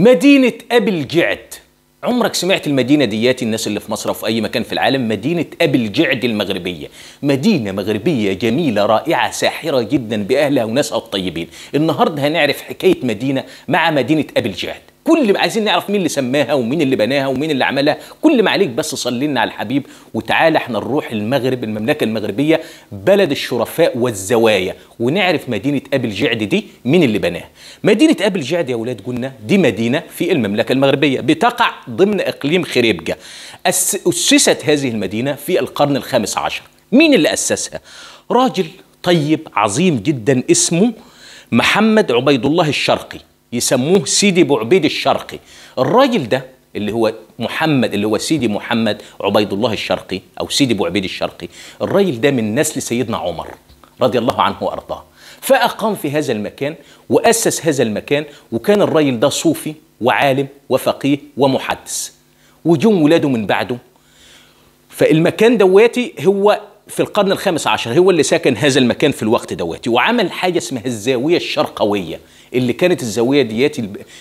مدينة أبل جعد عمرك سمعت المدينة دياتي الناس اللي في مصر وفي أي مكان في العالم مدينة أبل جعد المغربية مدينة مغربية جميلة رائعة ساحرة جدا بأهلها وناسها الطيبين النهاردة هنعرف حكاية مدينة مع مدينة أبل جعد كل ما عايزين نعرف مين اللي سماها ومين اللي بناها ومين اللي عملها كل ما عليك بس صلي لنا على الحبيب وتعالى احنا نروح المغرب المملكه المغربيه بلد الشرفاء والزوايا ونعرف مدينه ابل جعد دي مين اللي بناها مدينه ابل جعد يا ولاد قلنا دي مدينه في المملكه المغربيه بتقع ضمن اقليم خريبجه اسست هذه المدينه في القرن الخامس عشر مين اللي اسسها راجل طيب عظيم جدا اسمه محمد عبيد الله الشرقي يسموه سيدي ابو عبيد الشرقي الراجل ده اللي هو محمد اللي هو سيدي محمد عبيد الله الشرقي او سيدي ابو عبيد الشرقي الراجل ده من نسل سيدنا عمر رضي الله عنه وارضاه فاقام في هذا المكان واسس هذا المكان وكان الراجل ده صوفي وعالم وفقيه ومحدث وجم ولاده من بعده فالمكان دواتي هو في القرن الخامس عشر هو اللي ساكن هذا المكان في الوقت دوت وعمل حاجه اسمها الزاويه الشرقويه اللي كانت الزاويه ديات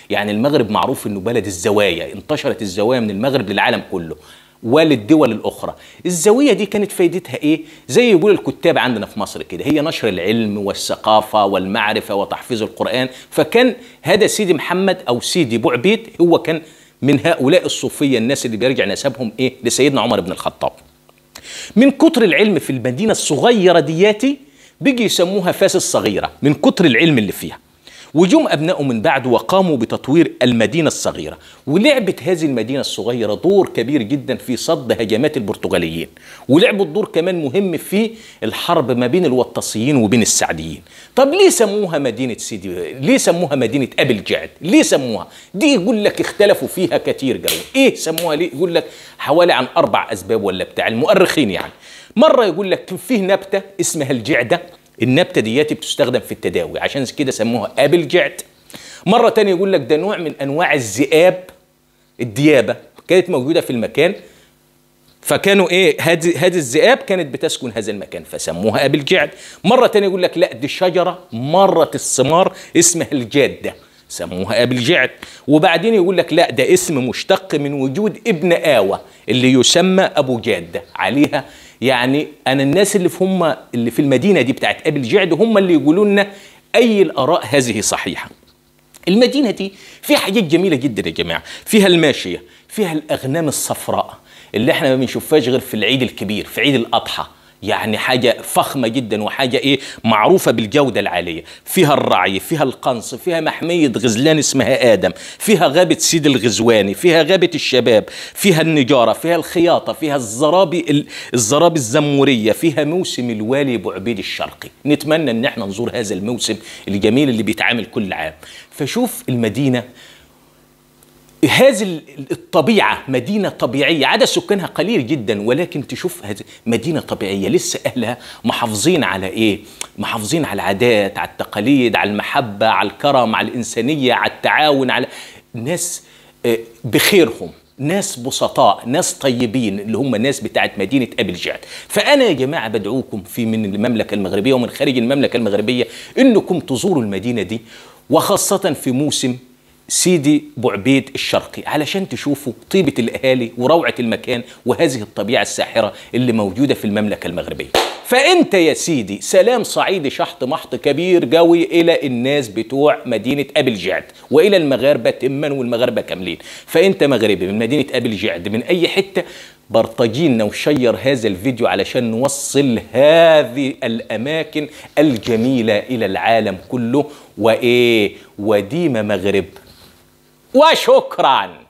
يعني المغرب معروف انه بلد الزوايا انتشرت الزوايا من المغرب للعالم كله وللدول الاخرى الزاويه دي كانت فايدتها ايه زي يقول الكتاب عندنا في مصر كده هي نشر العلم والثقافه والمعرفه وتحفيظ القران فكان هذا سيدي محمد او سيدي بوعبيد هو كان من هؤلاء الصوفيه الناس اللي بيرجع نسبهم ايه لسيدنا عمر بن الخطاب من كتر العلم في المدينه الصغيره دياتي بيجي يسموها فاس الصغيره من كتر العلم اللي فيها وجم أبنائه من بعده وقاموا بتطوير المدينة الصغيرة ولعبت هذه المدينة الصغيرة دور كبير جدا في صد هجمات البرتغاليين ولعبوا الدور كمان مهم في الحرب ما بين الوطاسيين وبين السعديين طب ليه سموها مدينة سيدي ليه سموها مدينة أبل جعد ليه سموها دي يقول لك اختلفوا فيها كتير جدا ايه سموها ليه يقول لك حوالي عن أربع أسباب ولا بتاع المؤرخين يعني مرة يقول لك كان فيه نبتة اسمها الجعدة النبتة دياتي بتستخدم في التداوي عشان كده سموها ابل جعت مرة تانية يقول لك ده نوع من انواع الذئاب الديابة كانت موجودة في المكان فكانوا ايه هذه هذه الذئاب كانت بتسكن هذا المكان فسموها ابل جعد مرة تانية يقول لك لا دي شجرة مرت الثمار اسمها الجادة سموها ابل جعد وبعدين يقول لك لا ده اسم مشتق من وجود ابن آوة اللي يسمى أبو جاد عليها يعني أنا الناس اللي في هم اللي في المدينة دي بتاعت أبل جعد هم اللي يقولوا لنا أي الآراء هذه صحيحة المدينة دي فيها حاجات جميلة جدا يا جماعة فيها الماشية فيها الأغنام الصفراء اللي احنا ما بنشوفهاش غير في العيد الكبير في عيد الأضحى يعني حاجة فخمة جدا وحاجة إيه معروفة بالجودة العالية فيها الرعي فيها القنص فيها محمية غزلان اسمها آدم فيها غابة سيد الغزواني فيها غابة الشباب فيها النجارة فيها الخياطة فيها الزرابي الزرابي الزمورية فيها موسم الوالي أبو عبيد الشرقي نتمنى إن احنا نزور هذا الموسم الجميل اللي بيتعامل كل عام فشوف المدينة هذه الطبيعة مدينة طبيعية عدد سكانها قليل جدا ولكن تشوف هذه مدينة طبيعية لسه أهلها محافظين على إيه؟ محافظين على العادات على التقاليد على المحبة على الكرم على الإنسانية على التعاون على ناس آه، بخيرهم ناس بسطاء ناس طيبين اللي هم ناس بتاعت مدينة أبل جعد فأنا يا جماعة بدعوكم في من المملكة المغربية ومن خارج المملكة المغربية إنكم تزوروا المدينة دي وخاصة في موسم سيدي بعبيد الشرقي علشان تشوفوا طيبة الأهالي وروعة المكان وهذه الطبيعة الساحرة اللي موجودة في المملكة المغربية فأنت يا سيدي سلام صعيدي شحط محط كبير قوي إلى الناس بتوع مدينة أبل جعد وإلى المغاربة تما والمغاربة كاملين فأنت مغربي من مدينة أبل جعد من أي حتة برطجينا وشير هذا الفيديو علشان نوصل هذه الأماكن الجميلة إلى العالم كله وإيه وديمة مغرب وشكراً